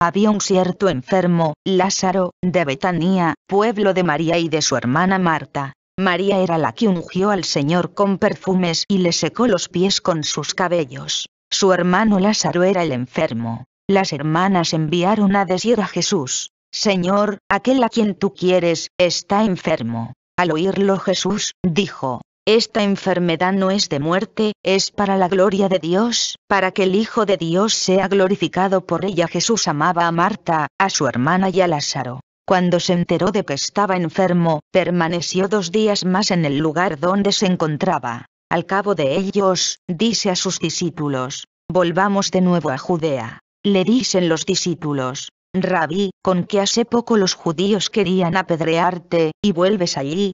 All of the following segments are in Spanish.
había un cierto enfermo, Lázaro, de Betania, pueblo de María y de su hermana Marta. María era la que ungió al Señor con perfumes y le secó los pies con sus cabellos. Su hermano Lázaro era el enfermo. Las hermanas enviaron a decir a Jesús, Señor, aquel a quien tú quieres, está enfermo. Al oírlo Jesús, dijo, esta enfermedad no es de muerte, es para la gloria de Dios, para que el Hijo de Dios sea glorificado por ella. Jesús amaba a Marta, a su hermana y a Lázaro. Cuando se enteró de que estaba enfermo, permaneció dos días más en el lugar donde se encontraba. Al cabo de ellos, dice a sus discípulos, Volvamos de nuevo a Judea. Le dicen los discípulos, Rabí, con que hace poco los judíos querían apedrearte, y vuelves allí.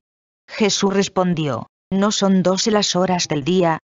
Jesús respondió, no son doce las horas del día.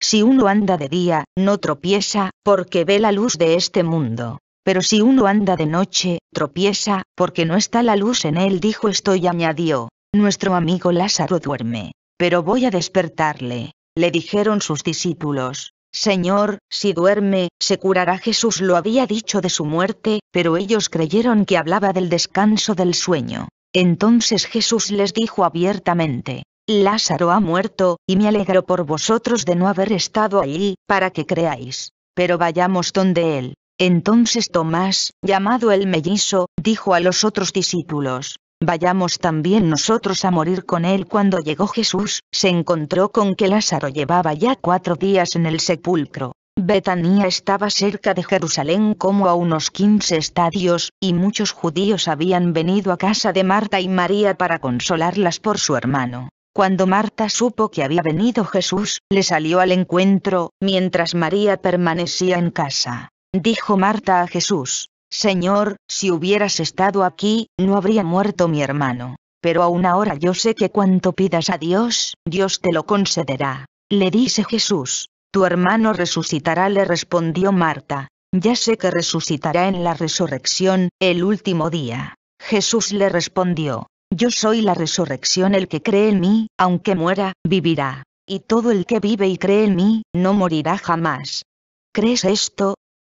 Si uno anda de día, no tropieza, porque ve la luz de este mundo. Pero si uno anda de noche, tropieza, porque no está la luz en él, dijo esto y añadió, nuestro amigo Lázaro duerme, pero voy a despertarle. Le dijeron sus discípulos, Señor, si duerme, se curará. Jesús lo había dicho de su muerte, pero ellos creyeron que hablaba del descanso del sueño. Entonces Jesús les dijo abiertamente, Lázaro ha muerto, y me alegro por vosotros de no haber estado allí, para que creáis. Pero vayamos donde él. Entonces Tomás, llamado el mellizo, dijo a los otros discípulos, Vayamos también nosotros a morir con él. Cuando llegó Jesús, se encontró con que Lázaro llevaba ya cuatro días en el sepulcro. Betania estaba cerca de Jerusalén como a unos quince estadios, y muchos judíos habían venido a casa de Marta y María para consolarlas por su hermano. Cuando Marta supo que había venido Jesús, le salió al encuentro, mientras María permanecía en casa. Dijo Marta a Jesús, Señor, si hubieras estado aquí, no habría muerto mi hermano. Pero aún ahora yo sé que cuanto pidas a Dios, Dios te lo concederá. Le dice Jesús, tu hermano resucitará, le respondió Marta. Ya sé que resucitará en la resurrección, el último día. Jesús le respondió, yo soy la resurrección, el que cree en mí, aunque muera, vivirá. Y todo el que vive y cree en mí, no morirá jamás. ¿Crees esto?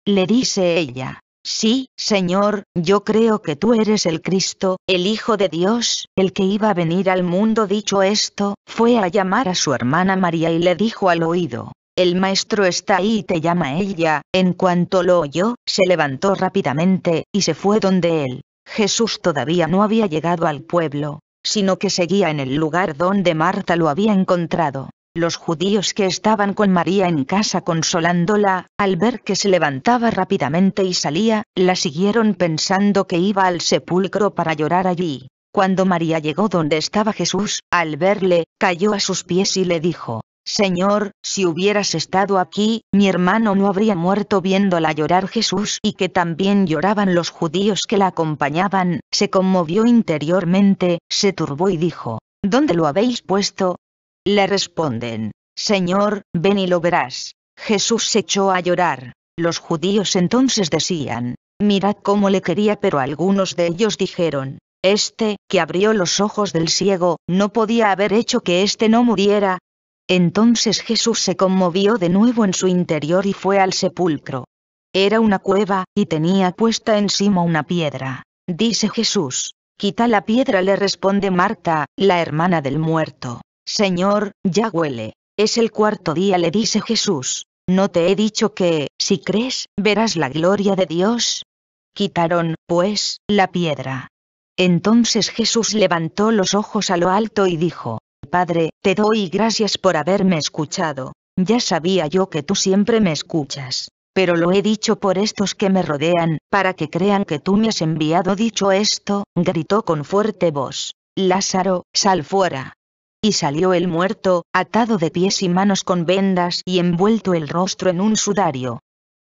Le dice ella. Sí, Señor, yo creo que tú eres el Cristo, el Hijo de Dios, el que iba a venir al mundo. Dicho esto, fue a llamar a su hermana María y le dijo al oído, el maestro está ahí y te llama ella. En cuanto lo oyó, se levantó rápidamente, y se fue donde él. Jesús todavía no había llegado al pueblo, sino que seguía en el lugar donde Marta lo había encontrado. Los judíos que estaban con María en casa consolándola, al ver que se levantaba rápidamente y salía, la siguieron pensando que iba al sepulcro para llorar allí. Cuando María llegó donde estaba Jesús, al verle, cayó a sus pies y le dijo, Señor, si hubieras estado aquí, mi hermano no habría muerto viéndola llorar Jesús y que también lloraban los judíos que la acompañaban, se conmovió interiormente, se turbó y dijo, ¿Dónde lo habéis puesto? Le responden, Señor, ven y lo verás. Jesús se echó a llorar. Los judíos entonces decían, mirad cómo le quería pero algunos de ellos dijeron, este, que abrió los ojos del ciego, no podía haber hecho que este no muriera, entonces Jesús se conmovió de nuevo en su interior y fue al sepulcro. Era una cueva, y tenía puesta encima una piedra. Dice Jesús, quita la piedra le responde Marta, la hermana del muerto. Señor, ya huele. Es el cuarto día le dice Jesús, ¿no te he dicho que, si crees, verás la gloria de Dios? Quitaron, pues, la piedra. Entonces Jesús levantó los ojos a lo alto y dijo, Padre, te doy gracias por haberme escuchado. Ya sabía yo que tú siempre me escuchas. Pero lo he dicho por estos que me rodean, para que crean que tú me has enviado dicho esto, gritó con fuerte voz. Lázaro, sal fuera. Y salió el muerto, atado de pies y manos con vendas y envuelto el rostro en un sudario.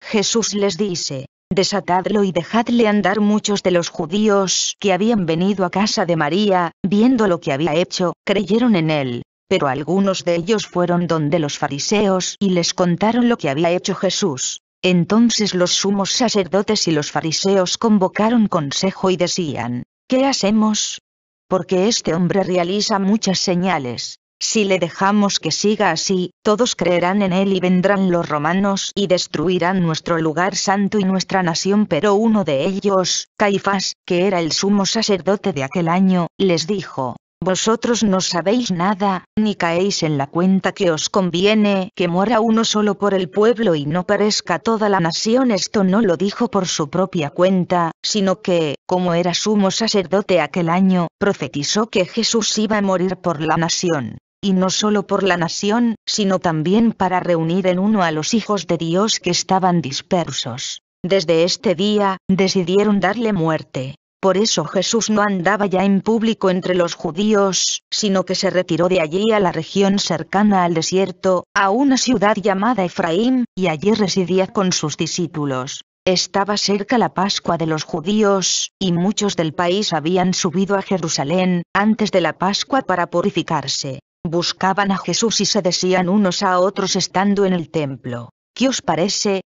Jesús les dice, desatadlo y dejadle andar muchos de los judíos que habían venido a casa de María, viendo lo que había hecho, creyeron en él pero algunos de ellos fueron donde los fariseos y les contaron lo que había hecho Jesús. Entonces los sumos sacerdotes y los fariseos convocaron consejo y decían, ¿qué hacemos? Porque este hombre realiza muchas señales. Si le dejamos que siga así, todos creerán en él y vendrán los romanos y destruirán nuestro lugar santo y nuestra nación. Pero uno de ellos, Caifás, que era el sumo sacerdote de aquel año, les dijo, vosotros no sabéis nada, ni caéis en la cuenta que os conviene que muera uno solo por el pueblo y no perezca toda la nación. Esto no lo dijo por su propia cuenta, sino que, como era sumo sacerdote aquel año, profetizó que Jesús iba a morir por la nación y no solo por la nación, sino también para reunir en uno a los hijos de Dios que estaban dispersos. Desde este día, decidieron darle muerte. Por eso Jesús no andaba ya en público entre los judíos, sino que se retiró de allí a la región cercana al desierto, a una ciudad llamada Efraín, y allí residía con sus discípulos. Estaba cerca la Pascua de los judíos, y muchos del país habían subido a Jerusalén, antes de la Pascua para purificarse. Buscaban a Jesús y se decían unos a otros estando en el templo. ¿Qué os parece?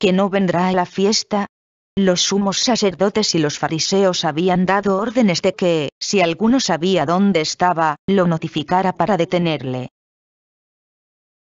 ¿Que no vendrá a la fiesta? Los sumos sacerdotes y los fariseos habían dado órdenes de que, si alguno sabía dónde estaba, lo notificara para detenerle.